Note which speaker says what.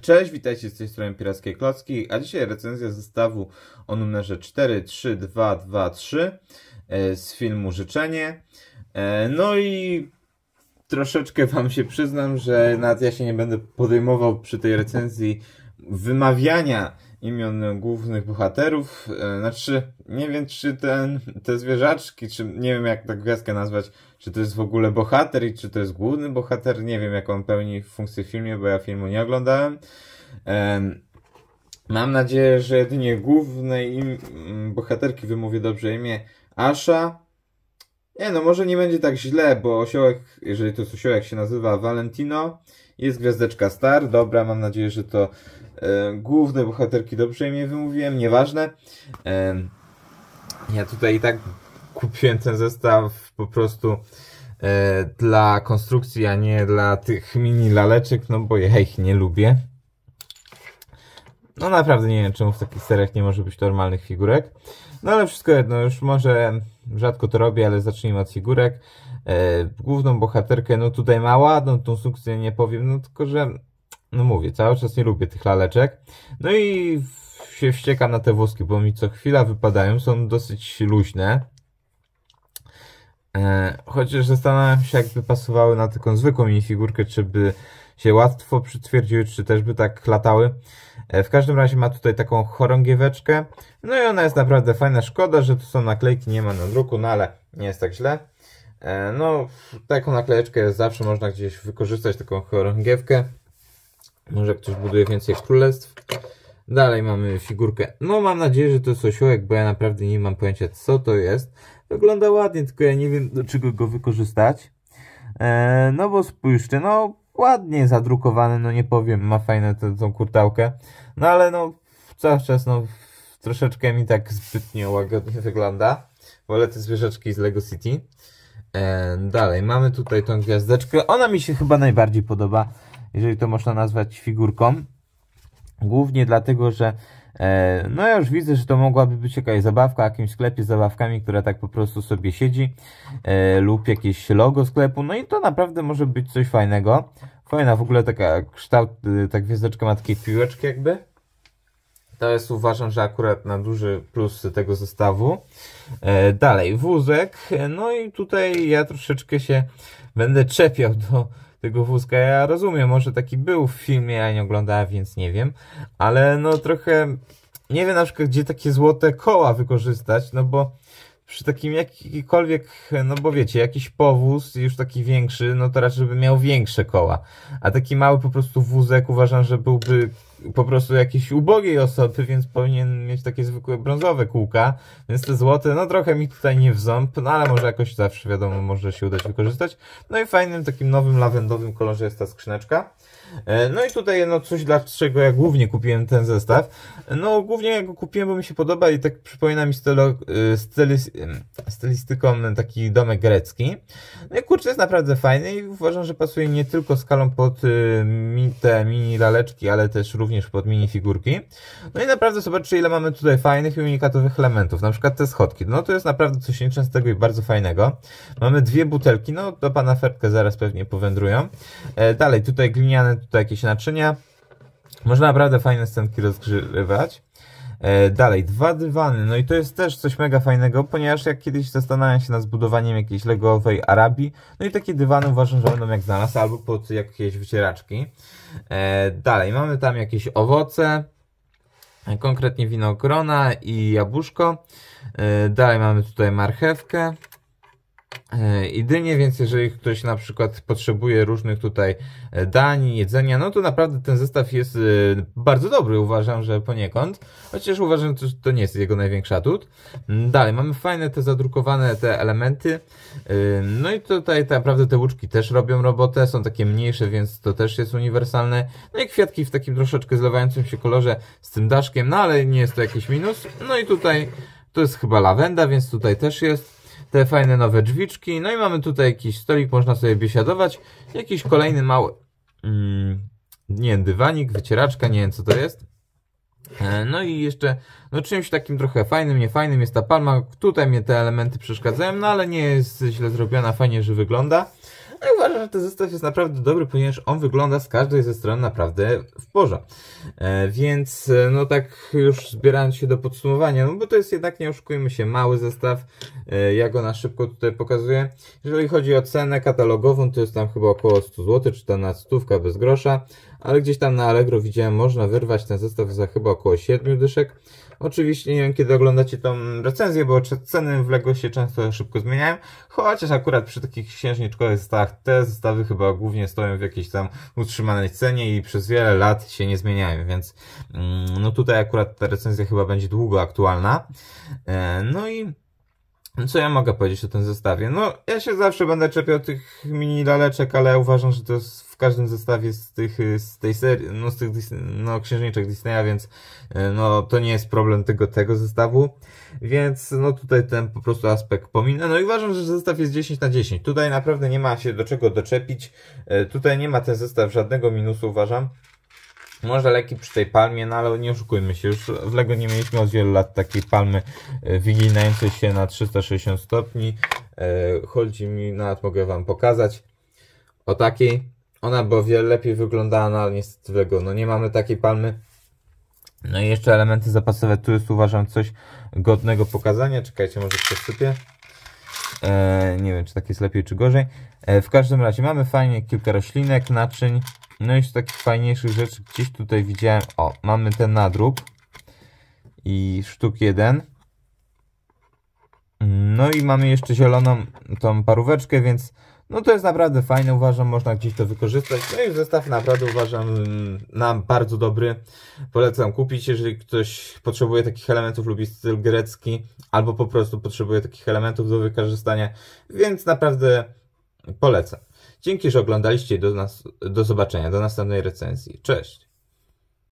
Speaker 1: Cześć, witajcie z tej strony Pirackiej Klocki, a dzisiaj recenzja zestawu o numerze 43223 e, z filmu Życzenie. E, no i troszeczkę Wam się przyznam, że nawet ja się nie będę podejmował przy tej recenzji wymawiania imion głównych bohaterów. E, znaczy, nie wiem, czy ten, te zwierzaczki, czy nie wiem, jak tak gwiazdkę nazwać, czy to jest w ogóle bohater i czy to jest główny bohater. Nie wiem, jak on pełni funkcję w filmie, bo ja filmu nie oglądałem. Mam nadzieję, że jedynie głównej im, bohaterki wymówię dobrze imię Asha, nie no, może nie będzie tak źle, bo osiołek, jeżeli to jest osiołek, się nazywa Valentino, jest gwiazdeczka Star, dobra, mam nadzieję, że to e, główne bohaterki dobrze imię wymówiłem, nieważne. E, ja tutaj i tak kupiłem ten zestaw po prostu e, dla konstrukcji, a nie dla tych mini laleczek, no bo ja ich nie lubię. No naprawdę nie wiem, czemu w takich seriach nie może być normalnych figurek. No ale wszystko jedno, już może rzadko to robię, ale zacznijmy od figurek. E, główną bohaterkę, no tutaj ma ładną no tą sukcję, nie powiem, no tylko, że no mówię, cały czas nie lubię tych laleczek. No i się wściekam na te włoski, bo mi co chwila wypadają, są dosyć luźne. E, chociaż zastanawiam się, jakby pasowały na taką zwykłą minifigurkę, czy by się łatwo przytwierdziły, czy też by tak latały. E, w każdym razie ma tutaj taką chorągieweczkę. No i ona jest naprawdę fajna. Szkoda, że tu są naklejki, nie ma na druku, no ale nie jest tak źle. E, no, taką naklejeczkę zawsze można gdzieś wykorzystać, taką chorągiewkę. Może ktoś buduje więcej królestw. Dalej mamy figurkę. No mam nadzieję, że to jest osiołek, bo ja naprawdę nie mam pojęcia co to jest. Wygląda ładnie, tylko ja nie wiem do czego go wykorzystać. Eee, no bo spójrzcie, no ładnie zadrukowany, no nie powiem, ma fajną tę, tą kurtałkę, no ale no cały czas no troszeczkę mi tak zbytnio łagodnie wygląda. Wolę te zwierzeczki z Lego City. E, dalej, mamy tutaj tą gwiazdeczkę. Ona mi się chyba najbardziej podoba, jeżeli to można nazwać figurką. Głównie dlatego, że E, no ja już widzę, że to mogłaby być jakaś zabawka w jakimś sklepie z zabawkami, która tak po prostu sobie siedzi e, lub jakieś logo sklepu, no i to naprawdę może być coś fajnego. Fajna w ogóle taka kształt, e, ta gwiazdeczka ma takie piłeczki jakby. To jest uważam, że akurat na duży plus tego zestawu. dalej, wózek. No i tutaj ja troszeczkę się będę czepiał do tego wózka. Ja rozumiem, może taki był w filmie, ja nie oglądałem, więc nie wiem, ale no trochę nie wiem na przykład, gdzie takie złote koła wykorzystać, no bo przy takim jakikolwiek, no bo wiecie, jakiś powóz, już taki większy, no to raczej by miał większe koła. A taki mały po prostu wózek uważam, że byłby po prostu jakiejś ubogiej osoby, więc powinien mieć takie zwykłe brązowe kółka, więc te złote, no trochę mi tutaj nie w ząb, no ale może jakoś zawsze, wiadomo, może się udać wykorzystać. No i fajnym takim nowym lawendowym kolorze jest ta skrzyneczka. E, no i tutaj no coś, dla czego ja głównie kupiłem ten zestaw. No głównie ja go kupiłem, bo mi się podoba i tak przypomina mi stylo, e, styli, stylistyką taki domek grecki. No i kurczę, jest naprawdę fajny i uważam, że pasuje nie tylko skalą pod e, te mini laleczki, ale też również również pod minifigurki. No i naprawdę zobaczcie, ile mamy tutaj fajnych i unikatowych elementów. Na przykład te schodki. No to jest naprawdę coś nieczęstego i bardzo fajnego. Mamy dwie butelki. No do pana Fertkę zaraz pewnie powędrują. E, dalej, tutaj gliniane, tutaj jakieś naczynia. Można naprawdę fajne scenki rozgrywać. E, dalej, dwa dywany. No i to jest też coś mega fajnego, ponieważ jak kiedyś zastanawiam się nad zbudowaniem jakiejś legowej Arabii, no i takie dywany uważam, że będą jak znalazł, albo pod jakieś wycieraczki. E, dalej, mamy tam jakieś owoce, konkretnie winogrona i jabłuszko. E, dalej mamy tutaj marchewkę i e, dynie, więc jeżeli ktoś na przykład potrzebuje różnych tutaj e, dań, jedzenia, no to naprawdę ten zestaw jest e, bardzo dobry, uważam, że poniekąd, chociaż uważam, że to nie jest jego największy atut. Mm, dalej, mamy fajne te zadrukowane te elementy, no i tutaj tak naprawdę te łuczki też robią robotę, są takie mniejsze, więc to też jest uniwersalne, no i kwiatki w takim troszeczkę zlewającym się kolorze z tym daszkiem, no ale nie jest to jakiś minus, no i tutaj to jest chyba lawenda, więc tutaj też jest te fajne nowe drzwiczki. No i mamy tutaj jakiś stolik, można sobie biesiadować. Jakiś kolejny mały, mm, nie wiem, dywanik, wycieraczka, nie wiem co to jest. E, no i jeszcze, no czymś takim trochę fajnym, niefajnym jest ta palma. Tutaj mnie te elementy przeszkadzają, no ale nie jest źle zrobiona, fajnie, że wygląda. Ja uważam, że ten zestaw jest naprawdę dobry, ponieważ on wygląda z każdej ze stron naprawdę w porządku. E, więc e, no tak już zbierając się do podsumowania, no bo to jest jednak, nie oszukujmy się, mały zestaw. E, ja go na szybko tutaj pokazuję. Jeżeli chodzi o cenę katalogową, to jest tam chyba około 100 zł, czy ta na stówka bez grosza ale gdzieś tam na Allegro widziałem, można wyrwać ten zestaw za chyba około 7 dyszek. Oczywiście nie wiem, kiedy oglądacie tą recenzję, bo ceny w Lego się często szybko zmieniają, chociaż akurat przy takich księżniczkowych zestawach te zestawy chyba głównie stoją w jakiejś tam utrzymanej cenie i przez wiele lat się nie zmieniają, więc mm, no tutaj akurat ta recenzja chyba będzie długo aktualna. E, no i no co ja mogę powiedzieć o tym zestawie? No, ja się zawsze będę czepiał tych mini laleczek, ale uważam, że to jest w każdym zestawie z tych, z tej serii, no z tych, Disney, no księżniczek Disneya, więc e, no to nie jest problem tego, tego zestawu. Więc no tutaj ten po prostu aspekt pominę. No i uważam, że zestaw jest 10 na 10. Tutaj naprawdę nie ma się do czego doczepić. E, tutaj nie ma ten zestaw żadnego minusu, uważam. Może leki przy tej palmie, no ale nie oszukujmy się, już w Lego nie mieliśmy od wielu lat takiej palmy e, wyginającej się na 360 stopni. E, chodzi mi, no, nawet mogę Wam pokazać, o takiej. Ona by wiele lepiej wyglądała, no ale niestety w Lego no nie mamy takiej palmy. No i jeszcze elementy zapasowe, tu jest uważam coś godnego pokazania. Czekajcie, może przesypię. E, nie wiem, czy tak jest lepiej, czy gorzej. E, w każdym razie mamy fajnie kilka roślinek, naczyń. No i z takich fajniejszych rzeczy gdzieś tutaj widziałem. O, mamy ten nadrób. I sztuk jeden. No i mamy jeszcze zieloną tą paróweczkę, więc no to jest naprawdę fajne, uważam, można gdzieś to wykorzystać. No i zestaw naprawdę uważam mm, nam bardzo dobry. Polecam kupić, jeżeli ktoś potrzebuje takich elementów, lubi styl grecki, albo po prostu potrzebuje takich elementów do wykorzystania, więc naprawdę polecam. Dzięki, że oglądaliście do, nas, do zobaczenia, do następnej recenzji. Cześć!